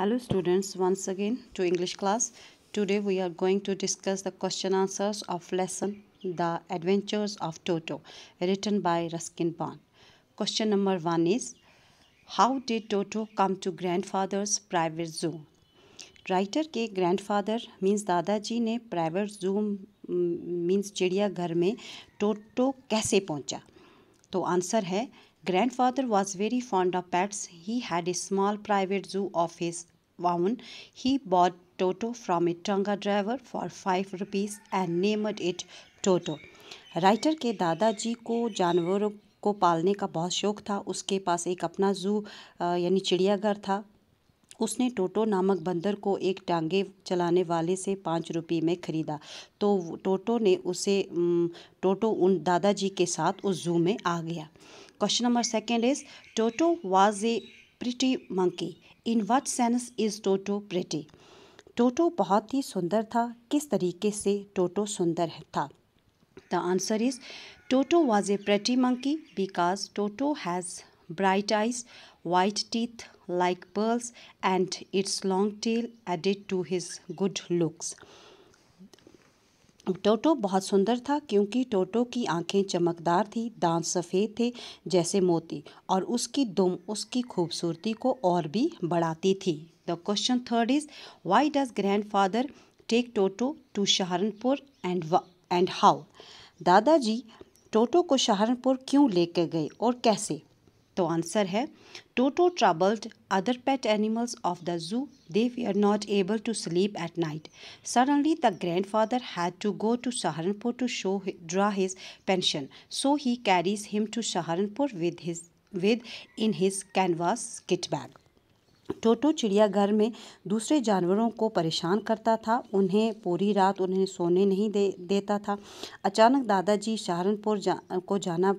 hello students once again to english class today we are going to discuss the question answers of lesson the adventures of toto written by ruskin bond question number 1 is how did toto come to grandfather's private zoo writer के grandfather means दादाजी ने private जू means चिड़ियाघर में टोटो कैसे पहुंचा तो answer है Grandfather was very fond of pets. He had a small private zoo of his Vaughan, he bought Toto from a Tonga driver for five rupees and named it Toto writer के दादाजी को जानवरों को पालने का बहुत शौक था उसके पास एक अपना जू यानी चिड़ियाघर था उसने टोटो नामक बंदर को एक टांगे चलाने वाले से पाँच रुपये में ख़रीदा तो टोटो ने उसे टोटो उन दादाजी के साथ उस जू में आ गया question number second is Toto was a pretty monkey in what sense is Toto pretty? Toto बहुत ही सुंदर था किस तरीके से टोटो सुंदर था the answer is Toto was a pretty monkey because Toto has bright eyes, white teeth like pearls, and its long tail added to his good looks. Toto बहुत सुंदर था क्योंकि टोटो की आंखें चमकदार थी दांत सफ़ेद थे जैसे मोती और उसकी दुम उसकी खूबसूरती को और भी बढ़ाती थी the question third is why does grand father take Toto to Saharanpur and and how दादाजी टोटो को सहारनपुर क्यों लेकर गए और कैसे तो आंसर है Toto troubled other pet animals of the zoo they were not able to sleep at night suddenly the grandfather had to go to Saharanpur to show draw his pension so he carries him to Saharanpur with his with in his canvas kit bag Toto चिड़ियाघर में दूसरे जानवरों को परेशान करता था उन्हें पूरी रात उन्हें सोने नहीं दे देता था अचानक दादाजी सहारनपुर जा को जाना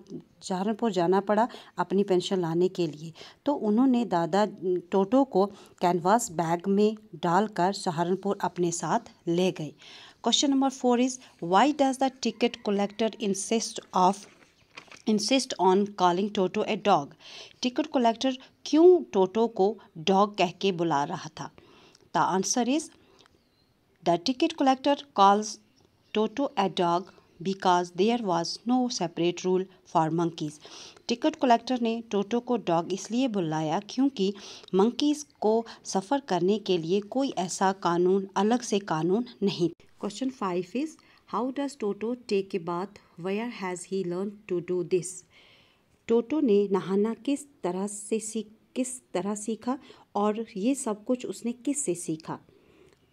सहारनपुर जाना पड़ा अपनी पेंशन लाने के लिए तो उन्होंने दादा टोटो को कैनवास बैग में डालकर सहारनपुर अपने साथ ले गए question number four is why does the ticket collector insist of insist on calling Toto a dog ticket collector क्यों टोटो को डॉग कह के बुला रहा था the answer is the ticket collector calls Toto a dog because there was no separate rule for monkeys ticket collector ने Toto को dog इसलिए बुलाया क्योंकि मंकीज़ को सफ़र करने के लिए कोई ऐसा कानून अलग से कानून नहीं question five is how does Toto take a bath where has he learn to do this Toto ने नहाना किस तरह से सीख किस तरह सीखा और ये सब कुछ उसने किस से सीखा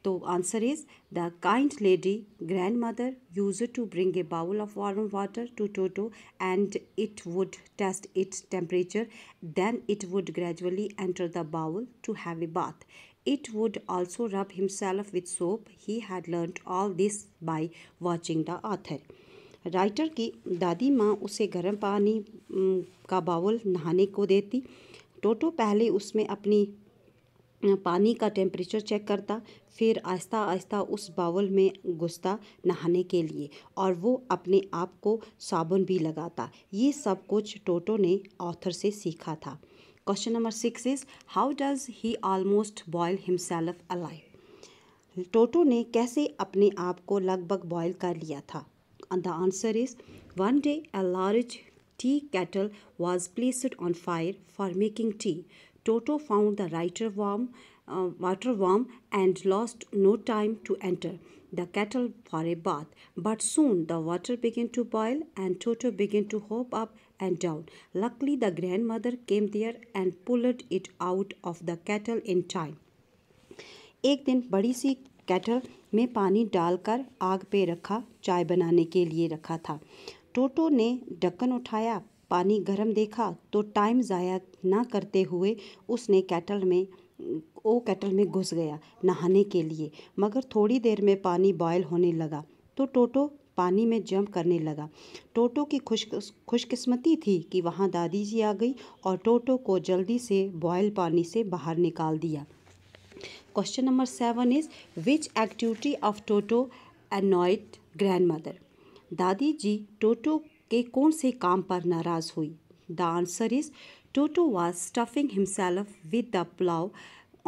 तो answer is the kind lady grand mother use to bring a bowl of warm water to Toto and it would test its temperature then it would gradually enter the bowl to have a bath it would also rub himself with soap he had learn all this by watching the author writer की दादी माँ उसे गर्म पानी का bowl नहाने को देती टोटो पहले उसमें अपनी पानी का टेम्परेचर चेक करता फिर आहिस्ता आहिस्ता उस बाउल में घुसता नहाने के लिए और वो अपने आप को साबुन भी लगाता ये सब कुछ टोटो ने ऑथर से सीखा था question number six is how does he almost boil himself alive Toto ने कैसे अपने आप को लगभग बॉयल कर लिया था the answer is one day a large tea kettle was placed on fire for making tea Toto found the writer warm, uh, water warm and lost no time to enter the kettle for a bath. But soon the water began to boil and Toto began to hop up and down. Luckily, the grandmother came there and pulled it out of the kettle in time. एक दिन बड़ी सी cattle में पानी डालकर आग पे रखा चाय बनाने के लिए रखा था टोटो ने ढक्कन उठाया पानी गर्म देखा तो टाइम ज़ाया ना करते हुए उसने कैटल में वो कैटल में घुस गया नहाने के लिए मगर थोड़ी देर में पानी बॉयल होने लगा तो टोटो पानी में जंप करने लगा टोटो की खुश खुशकिस्मती थी कि वहाँ दादी जी आ गई और टोटो को जल्दी से बॉयल पानी से बाहर निकाल दिया question number seven is which activity of Toto annoyed grand mother दादी जी टोटो के कौन से काम पर नाराज़ हुई the answer is Toto was stuffing himself with the pulao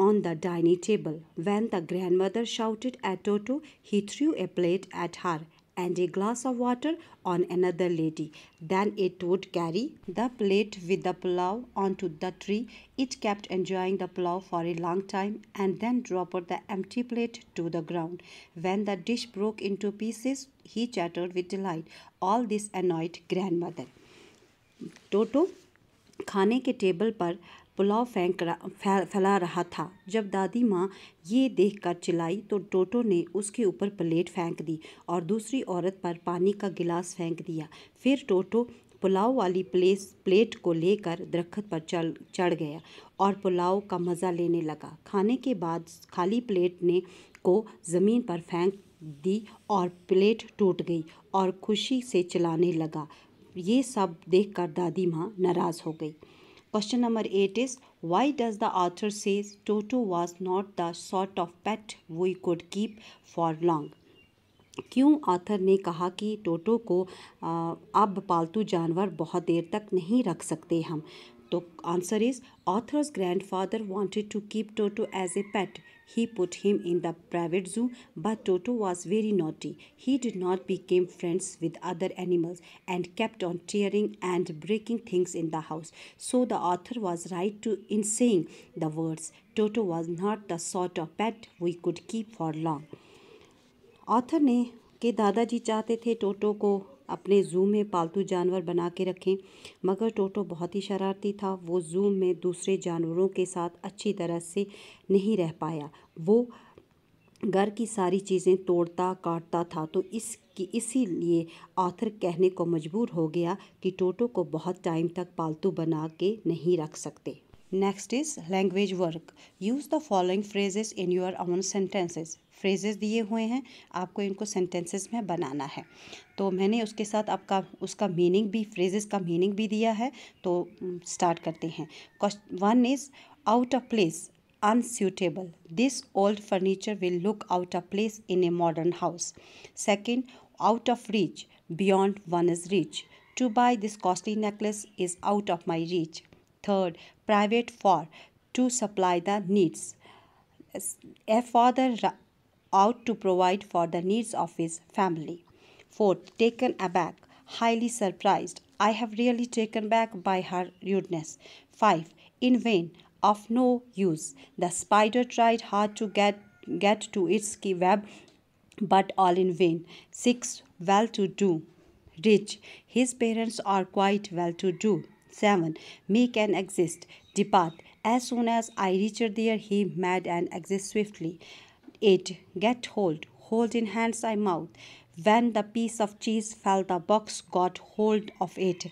on the dining table. When the grandmother shouted at Toto, he threw a plate at her and a glass of water on another lady. Then it would carry the plate with the pulao onto the tree. It kept enjoying the pulao for a long time and then dropped the empty plate to the ground. When the dish broke into pieces, he chattered with delight. All this annoyed grandmother. Toto खाने के table पर पुलाव फेंक रहा फैला रहा था जब दादी माँ ये देख कर चिल्लाई तो टोटो ने उसके ऊपर प्लेट फेंक दी और दूसरी औरत पर पानी का गिलास फेंक दिया फिर टोटो पुलाव वाली प्लेस प्लेट को लेकर दरख्त पर चल चढ़ गया और पुलाव का मज़ा लेने लगा खाने के बाद खाली प्लेट ने को ज़मीन पर फेंक दी और प्लेट टूट गई और खुशी से चलाने लगा ये सब देखकर दादी माँ नाराज़ हो गई Question number 8 is why does the author says Toto was not the sort of pet we could keep for long? क्यों आथर ने कहा कि टोटो को अब पालतू जानवर बहुत देर तक नहीं रख सकते हम तो answer is author's grand father wanted to keep Toto as a pet he put him in the private zoo but Toto was very naughty he did not became friends with other animals and kept on tearing and breaking things in the house so the author was right to in saying the words Toto was not the sort of pet we could keep for long author ने के दादाजी चाहते थे टोटो को अपने zoo में पालतू जानवर बना के रखें मगर टोटो बहुत ही शरारती था वो ज़ू में दूसरे जानवरों के साथ अच्छी तरह से नहीं रह पाया वो घर की सारी चीज़ें तोड़ता काटता था तो इसकी इसीलिए आथर कहने को मजबूर हो गया कि टोटो को बहुत टाइम तक पालतू बना के नहीं रख सकते next is language work use the following phrases in your own sentences phrases दिए हुए हैं आपको इनको सेंटेंसेस में बनाना है तो मैंने उसके साथ आपका उसका मीनिंग भी फ्रेजेस का मीनिंग भी दिया है तो स्टार्ट करते हैं one is out of place unsuitable this old furniture will look out of place in a modern house second out of reach beyond one is reach to buy this costly necklace is out of my reach Third, private for to supply the needs. A father out to provide for the needs of his family. Fourth, taken aback, highly surprised. I have really taken back by her rudeness. Five, in vain, of no use. The spider tried hard to get get to its web, but all in vain. Six, well to do, rich. His parents are quite well to do. 7. Make and exist. Depart. As soon as I reached there, he mad and exist swiftly. 8. Get hold. Hold in hands I mouth. When the piece of cheese fell, the box got hold of it.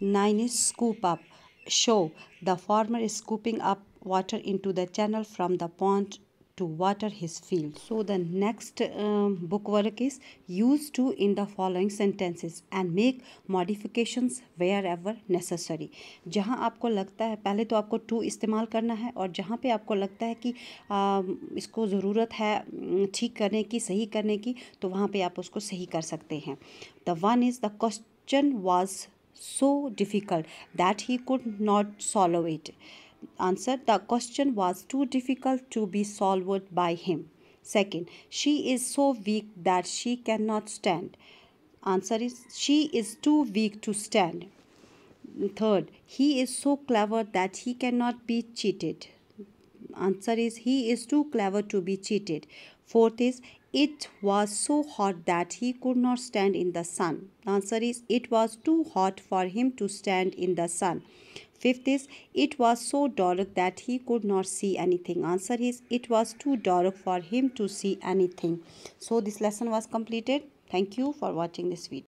9 scoop up. Show. The farmer is scooping up water into the channel from the pond to water his field. So the next um, work is used to in the following sentences and make modifications wherever necessary. jahan aapko lagta hai pehle to aapko to istemal karna hai aur jahan pe aapko lagta hai ki आ, इसको ज़रूरत है ठीक करने की सही करने की तो वहाँ पे आप उसको सही कर सकते हैं The one is the question was so difficult that he could not solve it. answered the question was too difficult to be solved by him. Second, she is so weak that she cannot stand. Answer is she is too weak to stand. Third, he is so clever that he cannot be cheated. Answer is he is too clever to be cheated. Fourth is it was so hot that he could not stand in the sun. The answer is it was too hot for him to stand in the sun. Fifth is it was so dark that he could not see anything. Answer is it was too dark for him to see anything. So this lesson was completed. Thank you for watching this video.